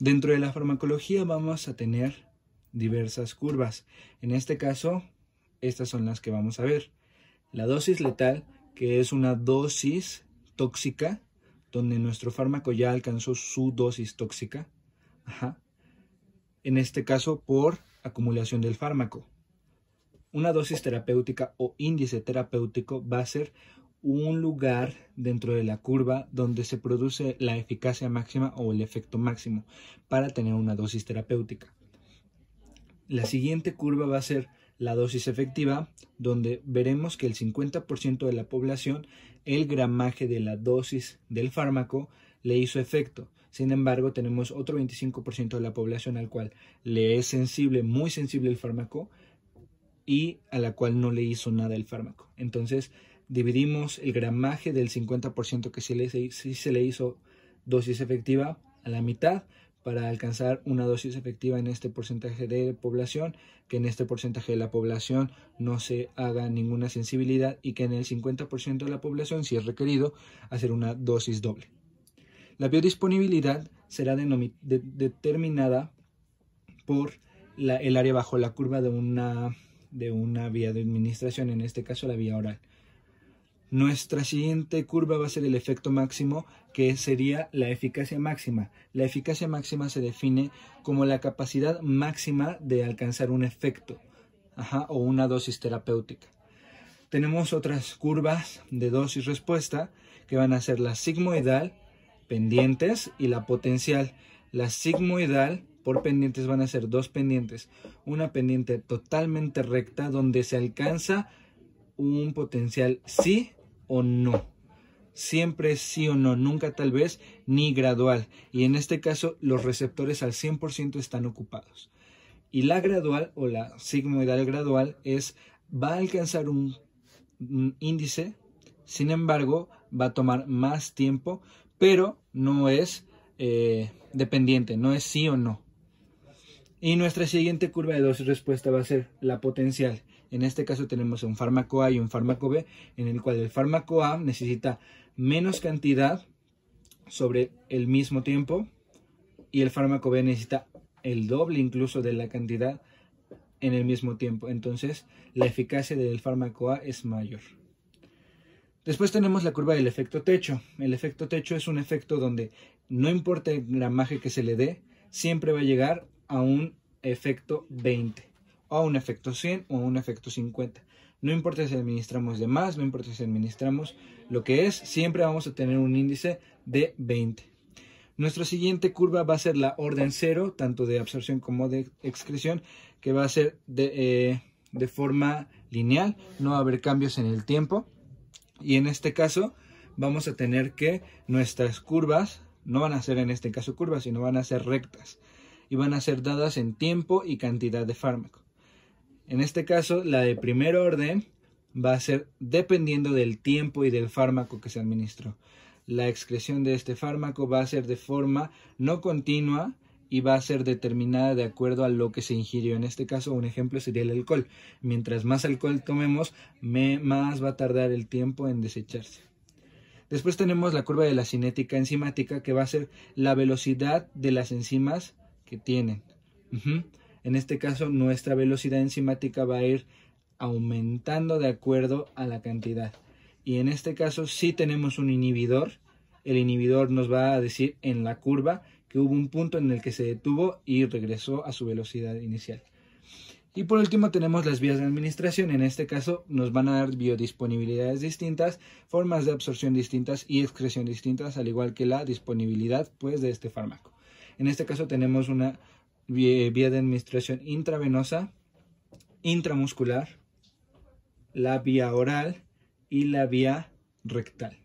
Dentro de la farmacología vamos a tener diversas curvas. En este caso, estas son las que vamos a ver. La dosis letal, que es una dosis tóxica, donde nuestro fármaco ya alcanzó su dosis tóxica. En este caso, por acumulación del fármaco. Una dosis terapéutica o índice terapéutico va a ser un lugar dentro de la curva donde se produce la eficacia máxima o el efecto máximo para tener una dosis terapéutica. La siguiente curva va a ser la dosis efectiva, donde veremos que el 50% de la población, el gramaje de la dosis del fármaco le hizo efecto. Sin embargo, tenemos otro 25% de la población al cual le es sensible, muy sensible el fármaco, y a la cual no le hizo nada el fármaco. Entonces dividimos el gramaje del 50% que sí, le, se le hizo dosis efectiva a la mitad para alcanzar una dosis efectiva en este porcentaje de población, que en este porcentaje de la población no se haga ninguna sensibilidad y que en el 50% de la población, si es requerido, hacer una dosis doble. La biodisponibilidad será determinada por el área bajo la curva de una de una vía de administración, en este caso la vía oral. Nuestra siguiente curva va a ser el efecto máximo, que sería la eficacia máxima. La eficacia máxima se define como la capacidad máxima de alcanzar un efecto o una dosis terapéutica. Tenemos otras curvas de dosis respuesta, que van a ser la sigmoidal, pendientes, y la potencial. La sigmoidal por pendientes van a ser dos pendientes. Una pendiente totalmente recta donde se alcanza un potencial sí o no. Siempre sí o no, nunca tal vez ni gradual. Y en este caso los receptores al 100% están ocupados. Y la gradual o la sigmoidal gradual es va a alcanzar un, índice, sin embargo va a tomar más tiempo, pero no es eh, dependiente, no es sí o no. Y nuestra siguiente curva de dosis respuesta va a ser la potencial. En este caso tenemos un fármaco A y un fármaco B, en el cual el fármaco A necesita menos cantidad sobre el mismo tiempo y el fármaco B necesita el doble incluso de la cantidad en el mismo tiempo. Entonces, la eficacia del fármaco A es mayor. Después tenemos la curva del efecto techo. El efecto techo es un efecto donde no importa el gramaje que se le dé, siempre va a llegar a un efecto 20, o a un efecto 100 o a un efecto 50. No importa si administramos de más, no importa si administramos lo que es, siempre vamos a tener un índice de 20. Nuestra siguiente curva va a ser la orden 0 tanto de absorción como de excreción, que va a ser de, eh, de forma lineal, no va a haber cambios en el tiempo. Y en este caso vamos a tener que nuestras curvas no van a ser en este caso curvas, sino van a ser rectas y van a ser dadas en tiempo y cantidad de fármaco. En este caso, la de primer orden va a ser dependiendo del tiempo y del fármaco que se administró. La excreción de este fármaco va a ser de forma no continua y va a ser determinada de acuerdo a lo que se ingirió. En este caso, un ejemplo sería el alcohol. Mientras más alcohol tomemos, más va a tardar el tiempo en desecharse. Después tenemos la curva de la cinética enzimática, que va a ser la velocidad de las enzimas que tienen. En este caso, nuestra velocidad enzimática va a ir aumentando de acuerdo a la cantidad. Y en este caso, si tenemos un inhibidor, el inhibidor nos va a decir en la curva que hubo un punto en el que se detuvo y regresó a su velocidad inicial. Y por último tenemos las vías de administración. En este caso nos van a dar biodisponibilidades distintas, formas de absorción distintas y excreción distintas, al igual que la disponibilidad pues, de este fármaco. En este caso tenemos una vía de administración intravenosa, intramuscular, la vía oral y la vía rectal.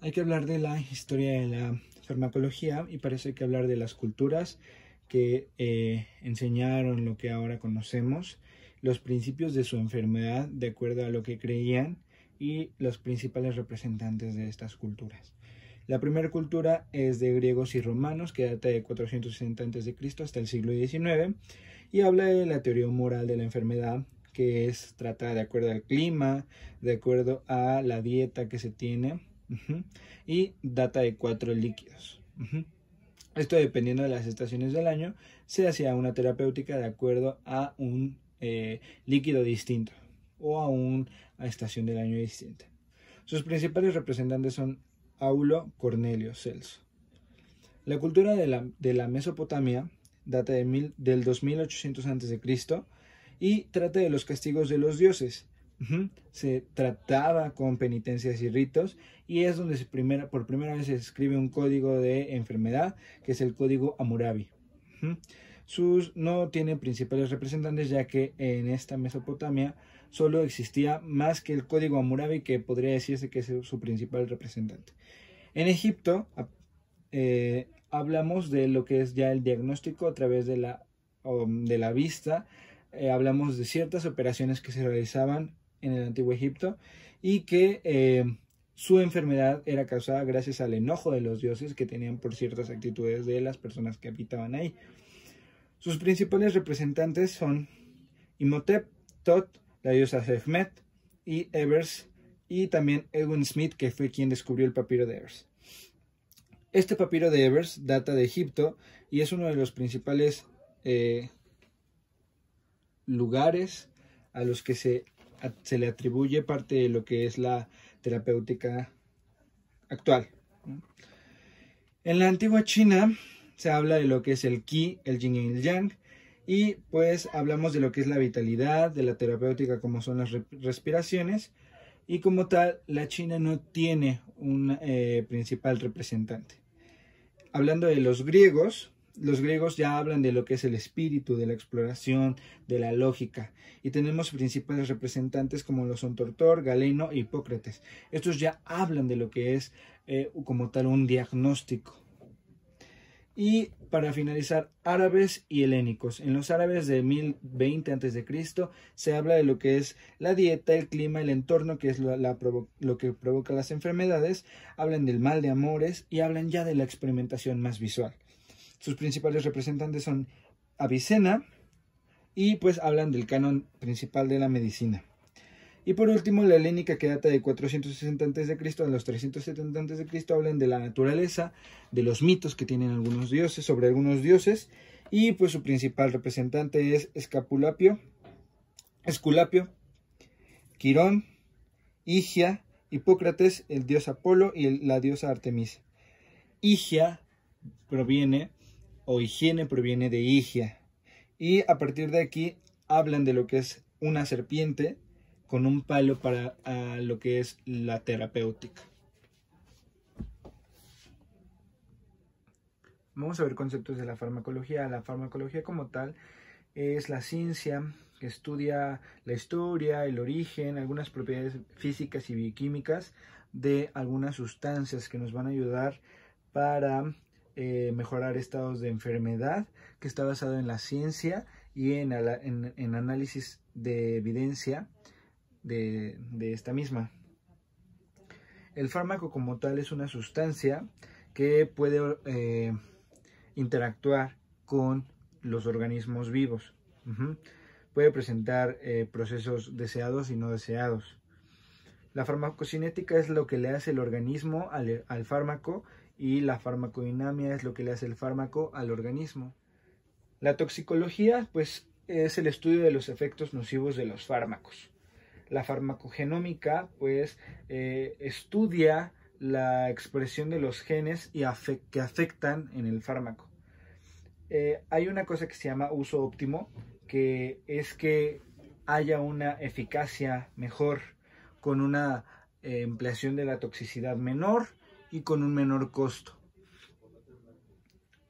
Hay que hablar de la historia de la farmacología y parece que hablar de las culturas que eh, enseñaron lo que ahora conocemos, los principios de su enfermedad de acuerdo a lo que creían y los principales representantes de estas culturas. La primera cultura es de griegos y romanos, que data de 460 a.C. hasta el siglo XIX, y habla de la teoría moral de la enfermedad, que es tratada de acuerdo al clima, de acuerdo a la dieta que se tiene, y data de cuatro líquidos. Esto dependiendo de las estaciones del año, se hacía una terapéutica de acuerdo a un eh, líquido distinto o a una estación del año distinta. Sus principales representantes son Aulo Cornelio Celso. La cultura de la, Mesopotamia data del 2800 a.C. y trata de los castigos de los dioses. Se trataba con penitencias y ritos y es donde por primera vez se escribe un código de enfermedad que es el código Amurabi. Sus no tiene principales representantes ya que en esta Mesopotamia solo existía más que el código Amurabi que podría decirse que es su principal representante. En Egipto eh, hablamos de lo que es ya el diagnóstico a través de la, de la vista, eh, hablamos de ciertas operaciones que se realizaban en el antiguo Egipto y que eh, su enfermedad era causada gracias al enojo de los dioses que tenían por ciertas actitudes de las personas que habitaban ahí. Sus principales representantes son Imhotep, Tot, diosa Hefmet y Evers, y también Edwin Smith, que fue quien descubrió el papiro de Evers. Este papiro de Evers data de Egipto y es uno de los principales eh, lugares a los que se, se le atribuye parte de lo que es la terapéutica actual. En la antigua China se habla de lo que es el Qi, el yin y el yang, y pues hablamos de lo que es la vitalidad, de la terapéutica, como son las respiraciones. Y como tal, la China no tiene un eh, principal representante. Hablando de los griegos, los griegos ya hablan de lo que es el espíritu, de la exploración, de la lógica, y tenemos principales representantes como los son Tortor, Galeno e Hipócrates. Estos ya hablan de lo que es eh, como tal un diagnóstico, y para finalizar, árabes y helénicos. En los árabes de 1020 a.C. se habla de lo que es la dieta, el clima, el entorno, que es lo, lo que provoca las enfermedades. Hablan del mal de amores y hablan ya de la experimentación más visual. Sus principales representantes son Avicena y pues hablan del canon principal de la medicina. Y por último, la helénica que data de 460 a.C. En los 370 a.C. hablan de la naturaleza, de los mitos que tienen algunos dioses sobre algunos dioses y pues su principal representante es Escapulapio, Esculapio, Quirón, Higia, Hipócrates, el dios Apolo y la diosa Artemis. Higia proviene o higiene proviene de Higia y a partir de aquí hablan de lo que es una serpiente con un palo para lo que es la terapéutica. Vamos a ver conceptos de la farmacología. La farmacología como tal es la ciencia que estudia la historia, el origen, algunas propiedades físicas y bioquímicas de algunas sustancias que nos van a ayudar para eh, mejorar estados de enfermedad, que está basado en la ciencia y en análisis de evidencia de, esta misma. El fármaco como tal es una sustancia que puede eh, interactuar con los organismos vivos. Puede presentar eh, procesos deseados y no deseados. La farmacocinética es lo que le hace el organismo al, fármaco y la farmacodinamia es lo que le hace el fármaco al organismo. La toxicología, pues, es el estudio de los efectos nocivos de los fármacos. La farmacogenómica pues eh, estudia la expresión de los genes y que afectan en el fármaco. Eh, hay una cosa que se llama uso óptimo, que es que haya una eficacia mejor con una eh, ampliación de la toxicidad menor y con un menor costo.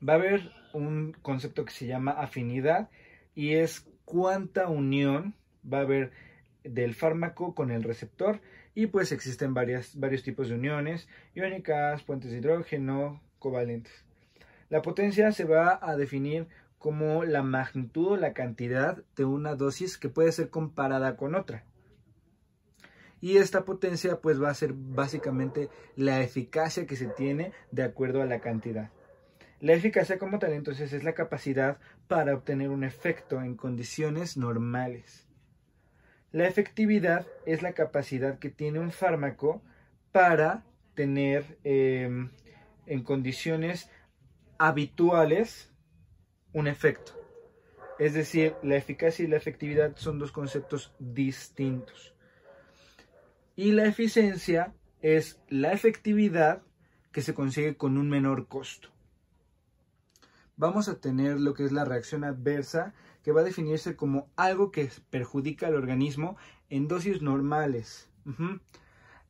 Va a haber un concepto que se llama afinidad y es cuánta unión va a haber del fármaco con el receptor y pues existen varias, varios tipos de uniones iónicas, puentes de hidrógeno, covalentes. La potencia se va a definir como la magnitud o la cantidad de una dosis que puede ser comparada con otra. Y esta potencia pues va a ser básicamente la eficacia que se tiene de acuerdo a la cantidad. La eficacia como tal entonces es la capacidad para obtener un efecto en condiciones normales. La efectividad es la capacidad que tiene un fármaco para tener eh, en condiciones habituales un efecto. Es decir, la eficacia y la efectividad son dos conceptos distintos. Y la eficiencia es la efectividad que se consigue con un menor costo. Vamos a tener lo que es la reacción adversa que va a definirse como algo que perjudica al organismo en dosis normales.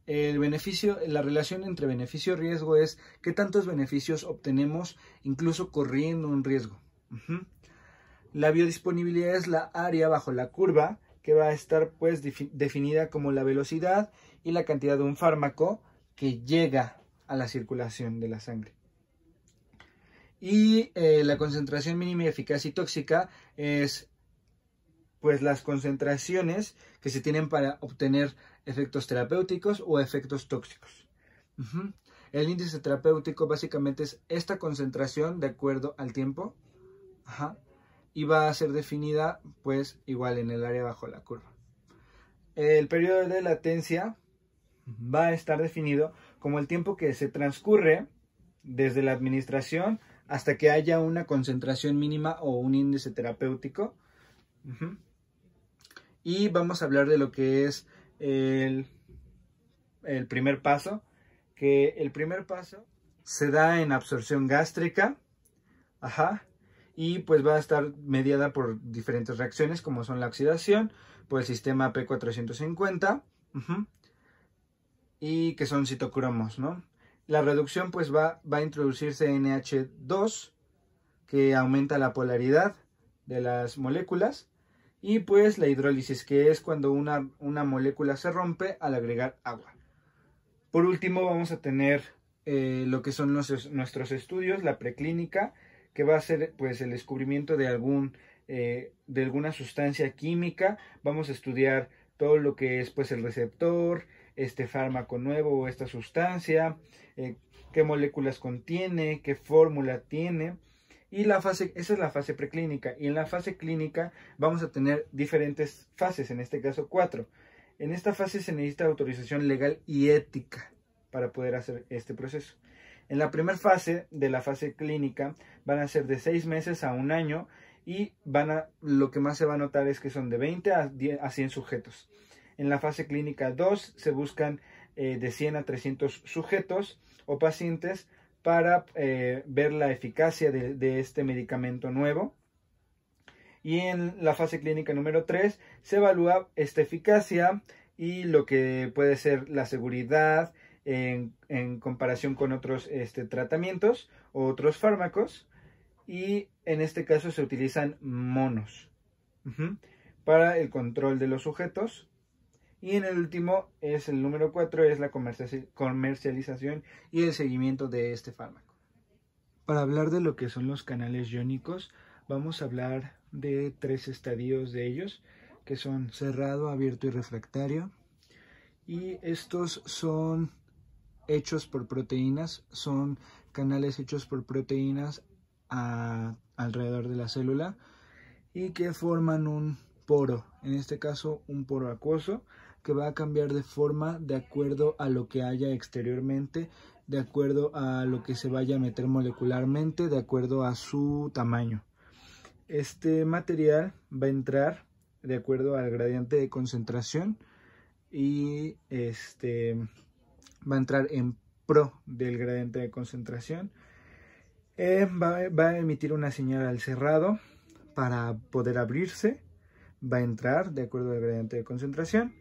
El beneficio, la relación entre beneficio-riesgo es qué tantos beneficios obtenemos incluso corriendo un riesgo. La biodisponibilidad es la área bajo la curva que va a estar pues definida como la velocidad y la cantidad de un fármaco que llega a la circulación de la sangre. Y eh, la concentración mínima eficaz y tóxica es pues las concentraciones que se tienen para obtener efectos terapéuticos o efectos tóxicos. El índice terapéutico básicamente es esta concentración de acuerdo al tiempo y va a ser definida pues igual en el área bajo la curva. El periodo de latencia va a estar definido como el tiempo que se transcurre desde la administración hasta que haya una concentración mínima o un índice terapéutico. Y vamos a hablar de lo que es el, primer paso, que el primer paso se da en absorción gástrica, y pues va a estar mediada por diferentes reacciones como son la oxidación, por pues el sistema P450, y que son citocromos, ¿no? La reducción pues va, va a introducirse NH2 que aumenta la polaridad de las moléculas y pues la hidrólisis que es cuando una, una molécula se rompe al agregar agua. Por último vamos a tener eh, lo que son nuestros estudios, la preclínica que va a ser pues el descubrimiento de algún eh, de alguna sustancia química vamos a estudiar todo lo que es pues el receptor este fármaco nuevo o esta sustancia, eh, qué moléculas contiene, qué fórmula tiene. Y la fase, esa es la fase preclínica. Y en la fase clínica vamos a tener diferentes fases, en este caso cuatro. En esta fase se necesita autorización legal y ética para poder hacer este proceso. En la primera fase de la fase clínica van a ser de seis meses a un año y van a, lo que más se va a notar es que son de 20 a, a 100 sujetos. En la fase clínica 2 se buscan eh, de 100 a 300 sujetos o pacientes para eh, ver la eficacia de, este medicamento nuevo. Y en la fase clínica número 3 se evalúa esta eficacia y lo que puede ser la seguridad en, comparación con otros este, tratamientos o otros fármacos. Y en este caso se utilizan monos para el control de los sujetos y en el último es el número cuatro, es la comercialización y el seguimiento de este fármaco. Para hablar de lo que son los canales iónicos, vamos a hablar de tres estadios de ellos, que son cerrado, abierto y refractario. Y estos son hechos por proteínas, son canales hechos por proteínas alrededor de la célula y que forman un poro, en este caso un poro acuoso, que va a cambiar de forma de acuerdo a lo que haya exteriormente, de acuerdo a lo que se vaya a meter molecularmente, de acuerdo a su tamaño. Este material va a entrar de acuerdo al gradiente de concentración y este va a entrar en pro del gradiente de concentración. Eh, va a emitir una señal al cerrado para poder abrirse. Va a entrar de acuerdo al gradiente de concentración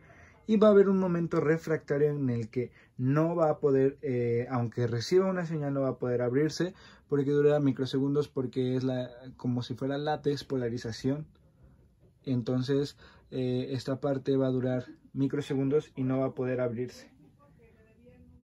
y va a haber un momento refractario en el que no va a poder, eh, aunque reciba una señal, no va a poder abrirse porque dura microsegundos porque es la, como si fuera la despolarización. Entonces eh, esta parte va a durar microsegundos y no va a poder abrirse.